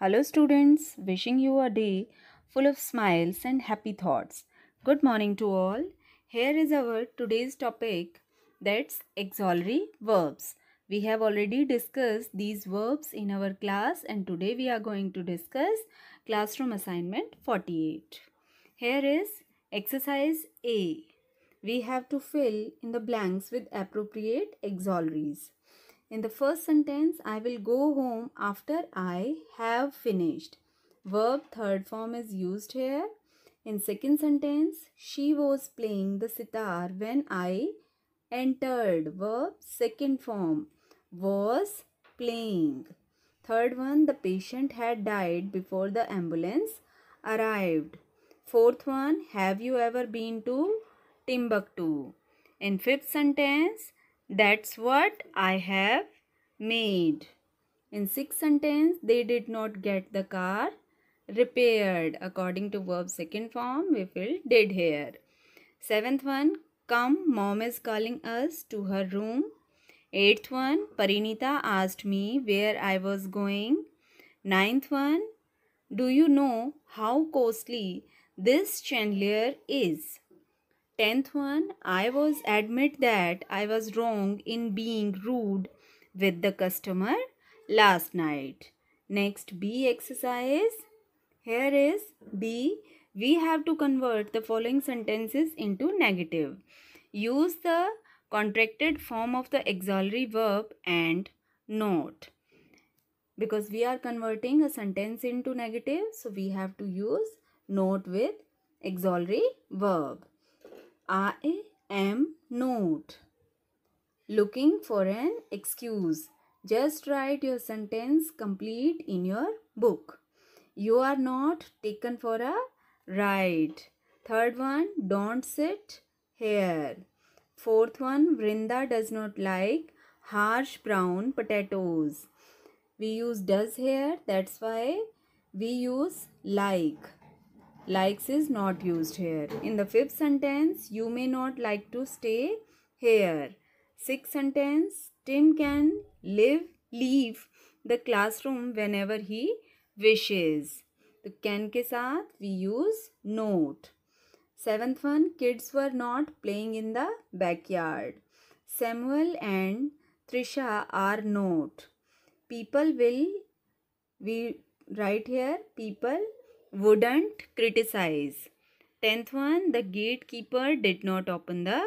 Hello, students. Wishing you a day full of smiles and happy thoughts. Good morning to all. Here is our today's topic that's auxiliary verbs. We have already discussed these verbs in our class, and today we are going to discuss classroom assignment 48. Here is exercise A. We have to fill in the blanks with appropriate auxiliaries. In the first sentence, I will go home after I have finished. Verb third form is used here. In second sentence, she was playing the sitar when I entered. Verb second form was playing. Third one, the patient had died before the ambulance arrived. Fourth one, have you ever been to Timbuktu? In fifth sentence, that's what I have made. In sixth sentence, they did not get the car repaired. According to verb second form, we fill did here. Seventh one, come, mom is calling us to her room. Eighth one, Parinita asked me where I was going. Ninth one, do you know how costly this chandelier is? tenth one i was admit that i was wrong in being rude with the customer last night next b exercise here is b we have to convert the following sentences into negative use the contracted form of the auxiliary verb and not because we are converting a sentence into negative so we have to use not with auxiliary verb I am not looking for an excuse. Just write your sentence complete in your book. You are not taken for a ride. Third one, don't sit here. Fourth one, Vrinda does not like harsh brown potatoes. We use does here, that's why we use like likes is not used here. In the fifth sentence, you may not like to stay here. Sixth sentence, Tim can live leave the classroom whenever he wishes. The can ke saath we use note. Seventh one, kids were not playing in the backyard. Samuel and Trisha are not. People will, we write here, people wouldn't criticize. Tenth one, the gatekeeper did not open the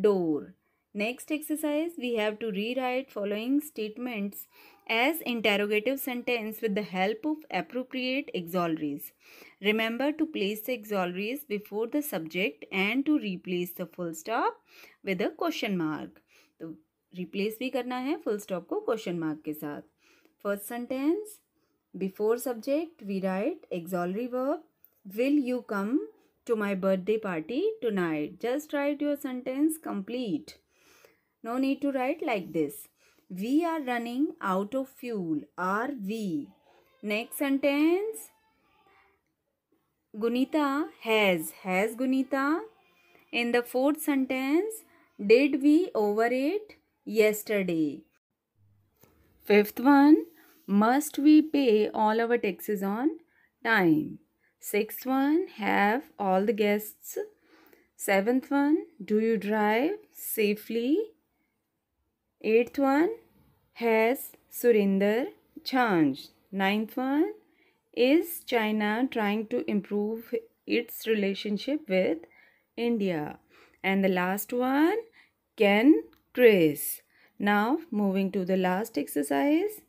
door. Next exercise, we have to rewrite following statements as interrogative sentence with the help of appropriate auxiliaries. Remember to place the auxiliaries before the subject and to replace the full stop with a question mark. to replace bhi karna hai full stop ko question mark ke sath first sentence Before subject, we write auxiliary verb. Will you come to my birthday party tonight? Just write your sentence complete. No need to write like this. We are running out of fuel. Are we? Next sentence. Gunita has. Has Gunita? In the fourth sentence, did we overeat yesterday? Fifth one, must we pay all our taxes on time? Sixth one, have all the guests. Seventh one, do you drive safely? Eighth one, has Surinder changed? Ninth one, is China trying to improve its relationship with India? And the last one, can Chris? Now, moving to the last exercise.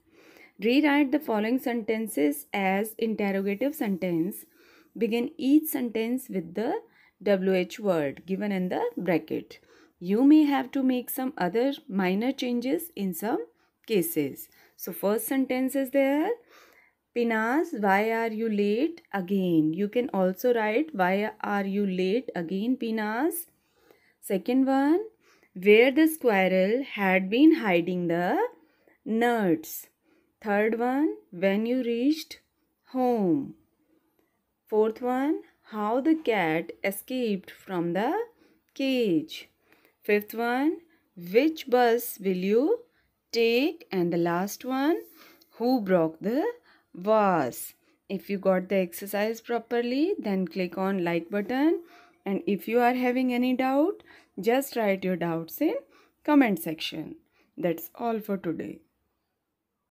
Rewrite the following sentences as interrogative sentence. Begin each sentence with the WH word given in the bracket. You may have to make some other minor changes in some cases. So first sentence is there. Pinas, why are you late again? You can also write, why are you late again, Pinas? Second one, where the squirrel had been hiding the nuts. Third one, when you reached home. Fourth one, how the cat escaped from the cage. Fifth one, which bus will you take? And the last one, who broke the vase? If you got the exercise properly, then click on like button. And if you are having any doubt, just write your doubts in comment section. That's all for today.